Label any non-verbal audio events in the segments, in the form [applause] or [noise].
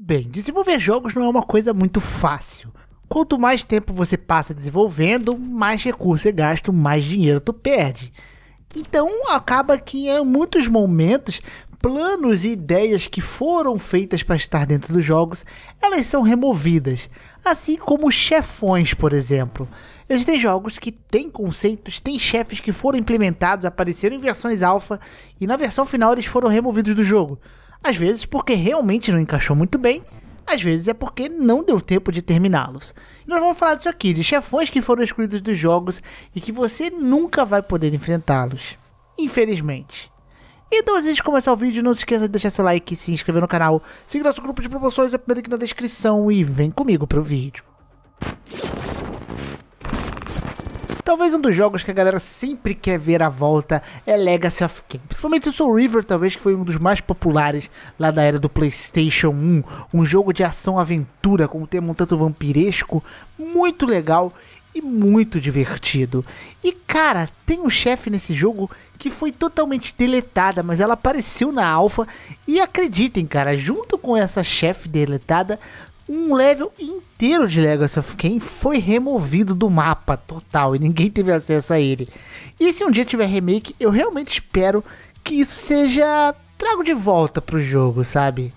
Bem, desenvolver jogos não é uma coisa muito fácil. Quanto mais tempo você passa desenvolvendo, mais recurso é gasto, mais dinheiro tu perde. Então acaba que em muitos momentos planos e ideias que foram feitas para estar dentro dos jogos, elas são removidas, assim como chefões, por exemplo. Existem jogos que têm conceitos, têm chefes que foram implementados, apareceram em versões alfa e na versão final eles foram removidos do jogo. Às vezes porque realmente não encaixou muito bem, às vezes é porque não deu tempo de terminá-los. Nós vamos falar disso aqui, de chefões que foram excluídos dos jogos e que você nunca vai poder enfrentá-los. Infelizmente. Então, antes de começar o vídeo, não se esqueça de deixar seu like, se inscrever no canal, seguir nosso grupo de promoções, é o primeiro aqui na descrição e vem comigo pro vídeo. Talvez um dos jogos que a galera sempre quer ver a volta é Legacy of Kain. Principalmente o Soul River, talvez, que foi um dos mais populares lá da era do PlayStation 1. Um jogo de ação-aventura com um tema um tanto vampiresco, muito legal e muito divertido. E cara, tem um chefe nesse jogo que foi totalmente deletada, mas ela apareceu na alfa e acreditem, cara, junto com essa chefe deletada um level inteiro de Legacy of Kain foi removido do mapa total e ninguém teve acesso a ele. E se um dia tiver remake, eu realmente espero que isso seja trago de volta pro jogo, sabe?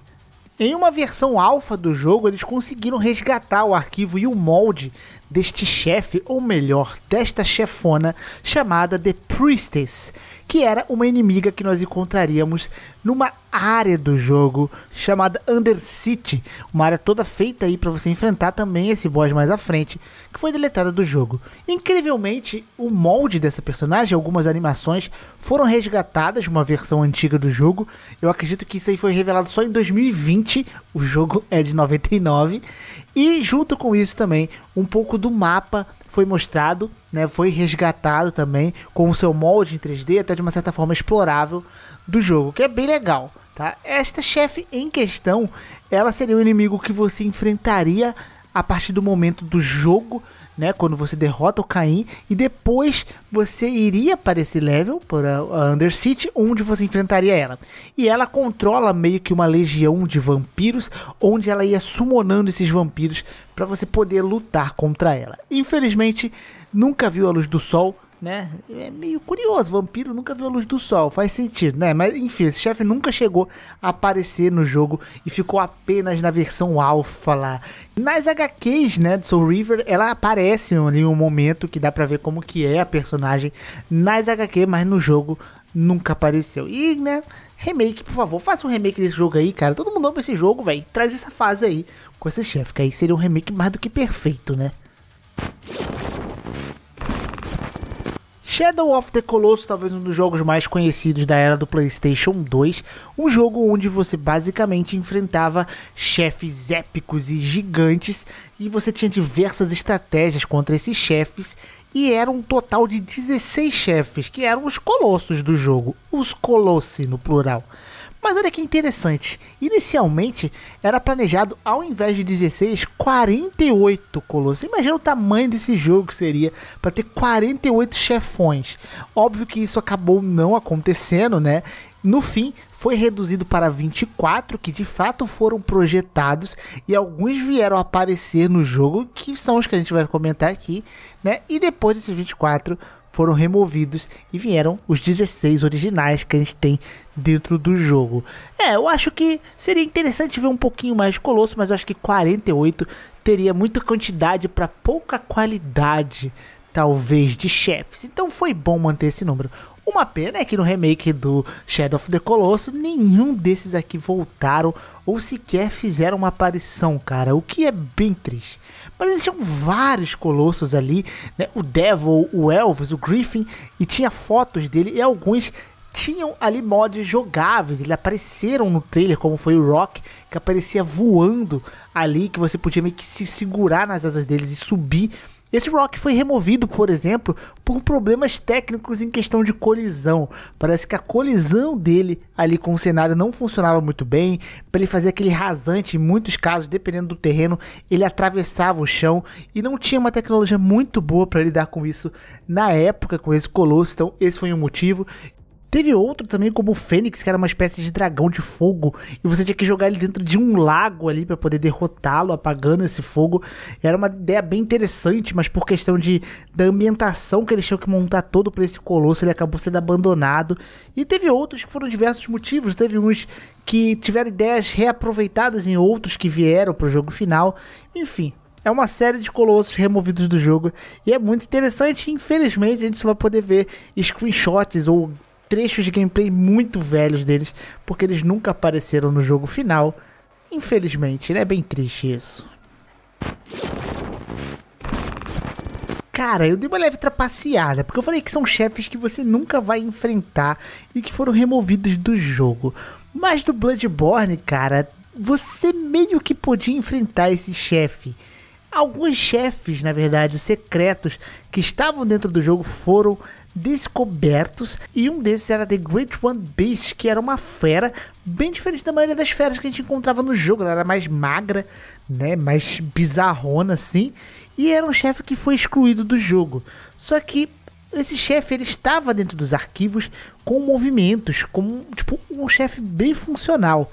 Em uma versão alfa do jogo, eles conseguiram resgatar o arquivo e o molde deste chefe, ou melhor, desta chefona, chamada The Priestess, que era uma inimiga que nós encontraríamos numa área do jogo chamada Undercity, uma área toda feita aí para você enfrentar também esse boss mais à frente, que foi deletada do jogo. Incrivelmente, o molde dessa personagem, algumas animações foram resgatadas de uma versão antiga do jogo. Eu acredito que isso aí foi revelado só em 2020, o jogo é de 99, e junto com isso também um pouco do mapa foi mostrado, né, foi resgatado também com o seu molde em 3D, até de uma certa forma explorável do jogo, que é bem legal, tá? Esta chefe em questão, ela seria o inimigo que você enfrentaria a partir do momento do jogo né? Quando você derrota o Caim e depois você iria para esse level, para a Undercity, onde você enfrentaria ela. E ela controla meio que uma legião de vampiros, onde ela ia summonando esses vampiros para você poder lutar contra ela. Infelizmente, nunca viu a luz do sol né? É meio curioso, vampiro nunca viu a luz do sol, faz sentido, né? Mas enfim, esse chefe nunca chegou a aparecer no jogo e ficou apenas na versão alfa lá. Nas HQs, né, do Soul River, ela aparece ali um momento que dá para ver como que é a personagem nas HQs, mas no jogo nunca apareceu. E, né, remake, por favor, faça um remake desse jogo aí, cara. Todo mundo ama esse jogo, velho. Traz essa fase aí com esse chefe, que aí seria um remake mais do que perfeito, né? Shadow of the Colossus, talvez um dos jogos mais conhecidos da era do PlayStation 2, um jogo onde você basicamente enfrentava chefes épicos e gigantes e você tinha diversas estratégias contra esses chefes e era um total de 16 chefes, que eram os colossos do jogo, os colossi no plural. Mas olha que interessante, inicialmente era planejado ao invés de 16, 48 colossos. Imagina o tamanho desse jogo que seria para ter 48 chefões. Óbvio que isso acabou não acontecendo, né? No fim, foi reduzido para 24 que de fato foram projetados e alguns vieram aparecer no jogo, que são os que a gente vai comentar aqui, né? E depois desses 24 foram removidos e vieram os 16 originais que a gente tem dentro do jogo. É, eu acho que seria interessante ver um pouquinho mais de Colosso, mas eu acho que 48 teria muita quantidade para pouca qualidade, talvez, de chefes. Então foi bom manter esse número. Uma pena é que no remake do Shadow of the Colossus, nenhum desses aqui voltaram ou sequer fizeram uma aparição, cara, o que é bem triste. Mas existiam vários colossos ali, né? o Devil, o Elvis, o Griffin, e tinha fotos dele e alguns tinham ali mods jogáveis, eles apareceram no trailer, como foi o Rock, que aparecia voando ali, que você podia meio que se segurar nas asas deles e subir esse rock foi removido, por exemplo, por problemas técnicos em questão de colisão. Parece que a colisão dele ali com o cenário não funcionava muito bem. Para ele fazer aquele rasante, em muitos casos, dependendo do terreno, ele atravessava o chão e não tinha uma tecnologia muito boa para lidar com isso na época, com esse colosso. Então, esse foi um motivo. Teve outro também, como o Fênix, que era uma espécie de dragão de fogo, e você tinha que jogar ele dentro de um lago ali para poder derrotá-lo, apagando esse fogo. Era uma ideia bem interessante, mas por questão de da ambientação que eles tinham que montar todo para esse colosso, ele acabou sendo abandonado. E teve outros que foram diversos motivos, teve uns que tiveram ideias reaproveitadas em outros que vieram para o jogo final. Enfim, é uma série de colossos removidos do jogo e é muito interessante. Infelizmente, a gente só vai poder ver screenshots ou trechos de gameplay muito velhos deles, porque eles nunca apareceram no jogo final. Infelizmente, né? É bem triste isso. Cara, eu dei uma leve trapaceada, porque eu falei que são chefes que você nunca vai enfrentar e que foram removidos do jogo. Mas do Bloodborne, cara, você meio que podia enfrentar esse chefe. Alguns chefes, na verdade, secretos que estavam dentro do jogo foram descobertos e um desses era The Great One Beast, que era uma fera bem diferente da maioria das feras que a gente encontrava no jogo. Ela era mais magra, né, mais bizarrona assim, e era um chefe que foi excluído do jogo. Só que esse chefe ele estava dentro dos arquivos com movimentos, como tipo um chefe bem funcional.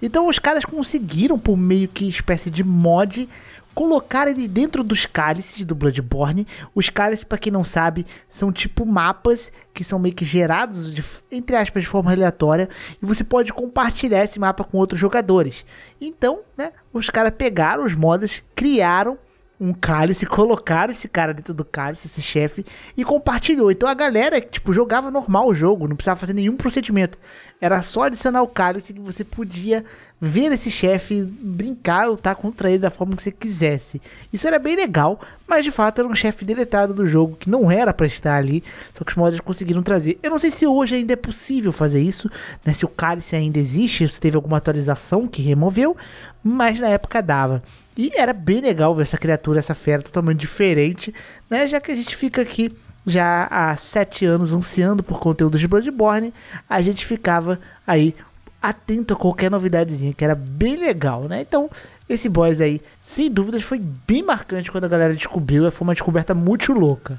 Então os caras conseguiram por meio que espécie de mod colocar ele dentro dos cálices do Bloodborne. Os cálices, para quem não sabe, são tipo mapas que são meio que gerados, de, entre aspas, de forma aleatória, e você pode compartilhar esse mapa com outros jogadores. Então, né, os caras pegaram os mods, criaram um cálice, [laughs] colocaram esse cara dentro do cálice, esse chefe, e compartilhou. Então a galera, tipo, jogava normal o jogo, não precisava fazer nenhum procedimento. Era só adicionar o cálice que você podia ver esse chefe brincar, lutar tá contra ele da forma que você quisesse. Isso era bem legal, mas de fato era um chefe deletado do jogo que não era para estar ali, só que os mods conseguiram trazer. Eu não sei se hoje ainda é possível fazer isso, né? Se o cálice ainda existe, se teve alguma atualização que removeu, mas na época dava. E era bem legal ver essa criatura, essa fera totalmente diferente, né? Já que a gente fica aqui já há sete anos ansiando por conteúdo de Bloodborne, a gente ficava aí atento a qualquer novidadezinha, que era bem legal, né? Então, esse boss aí, sem dúvidas, foi bem marcante quando a galera descobriu, foi uma descoberta muito louca.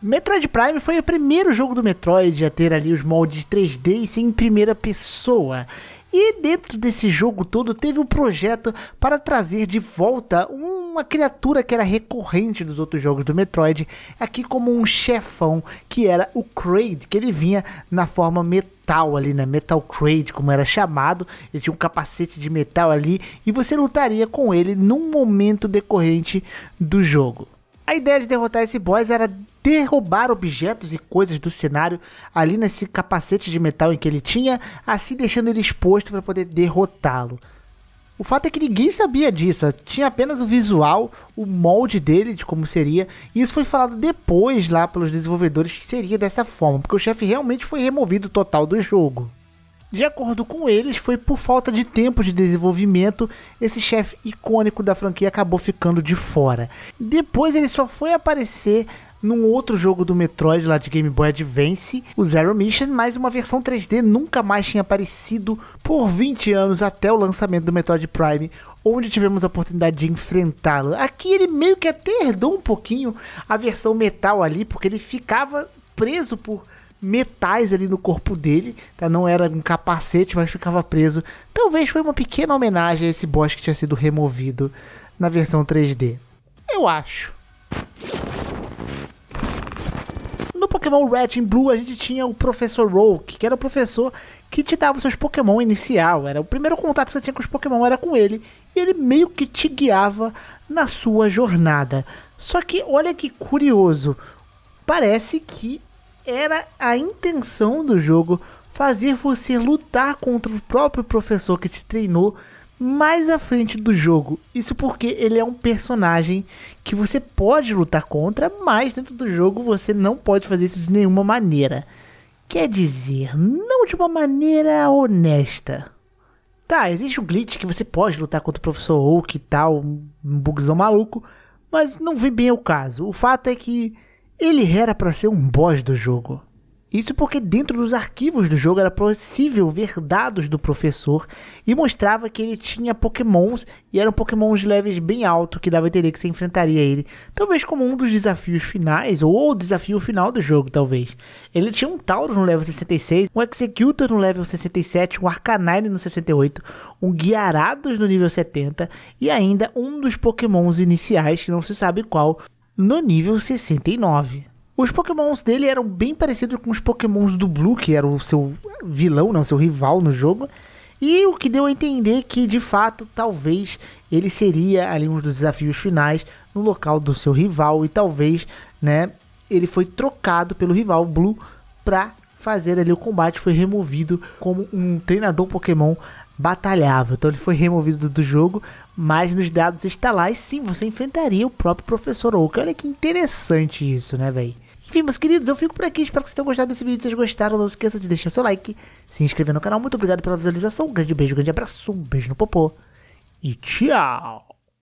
Metroid Prime foi o primeiro jogo do Metroid a ter ali os moldes 3D e em primeira pessoa. E dentro desse jogo todo teve um projeto para trazer de volta uma criatura que era recorrente dos outros jogos do Metroid, aqui como um chefão que era o Kraid, que ele vinha na forma metal ali, né? Metal Kraid, como era chamado. Ele tinha um capacete de metal ali e você lutaria com ele num momento decorrente do jogo. A ideia de derrotar esse boss era derrubar objetos e coisas do cenário ali nesse capacete de metal em que ele tinha, assim deixando ele exposto para poder derrotá-lo. O fato é que ninguém sabia disso, tinha apenas o visual, o molde dele, de como seria, e isso foi falado depois lá pelos desenvolvedores que seria dessa forma, porque o chefe realmente foi removido total do jogo. De acordo com eles, foi por falta de tempo de desenvolvimento, esse chefe icônico da franquia acabou ficando de fora. Depois ele só foi aparecer num outro jogo do Metroid lá de Game Boy Advance, o Zero Mission, mas uma versão 3D nunca mais tinha aparecido por 20 anos até o lançamento do Metroid Prime, onde tivemos a oportunidade de enfrentá-lo. Aqui ele meio que até herdou um pouquinho a versão metal ali, porque ele ficava preso por metais ali no corpo dele, tá? Não era um capacete, mas ficava preso. Talvez foi uma pequena homenagem a esse boss que tinha sido removido na versão 3D. Eu acho. No Pokémon Red and Blue a gente tinha o Professor Rogue, que era o professor que te dava os seus Pokémon inicial. Era o primeiro contato que você tinha com os Pokémon era com ele e ele meio que te guiava na sua jornada. Só que olha que curioso, parece que era a intenção do jogo fazer você lutar contra o próprio professor que te treinou mais à frente do jogo. Isso porque ele é um personagem que você pode lutar contra, mas dentro do jogo você não pode fazer isso de nenhuma maneira. Quer dizer, não de uma maneira honesta. Tá, existe um glitch que você pode lutar contra o professor ou e tal, um bugzão maluco, mas não vem bem o caso. O fato é que ele era para ser um boss do jogo. Isso porque dentro dos arquivos do jogo era possível ver dados do professor e mostrava que ele tinha pokémons e eram pokémons de leves bem alto que dava a entender que você enfrentaria ele, talvez como um dos desafios finais ou o desafio final do jogo, talvez. Ele tinha um Tauros no level 66, um Executor no level 67, um Arcanine no 68, um Guiarados no nível 70 e ainda um dos pokémons iniciais, que não se sabe qual, no nível 69. Os pokémons dele eram bem parecidos com os pokémons do Blue, que era o seu vilão, não, né, seu rival no jogo. E o que deu a entender que, de fato, talvez ele seria ali um dos desafios finais no local do seu rival. E talvez, né, ele foi trocado pelo rival Blue para fazer ali o combate. Foi removido como um treinador Pokémon batalhável. Então ele foi removido do jogo, mas nos dados estalares, sim, você enfrentaria o próprio professor Oak. Olha que interessante isso, né, velho? Enfim, meus queridos, eu fico por aqui. Espero que vocês tenham gostado desse vídeo. Se vocês gostaram, não esqueça de deixar seu like, se inscrever no canal. Muito obrigado pela visualização. Um grande beijo, um grande abraço, um beijo no popô e tchau!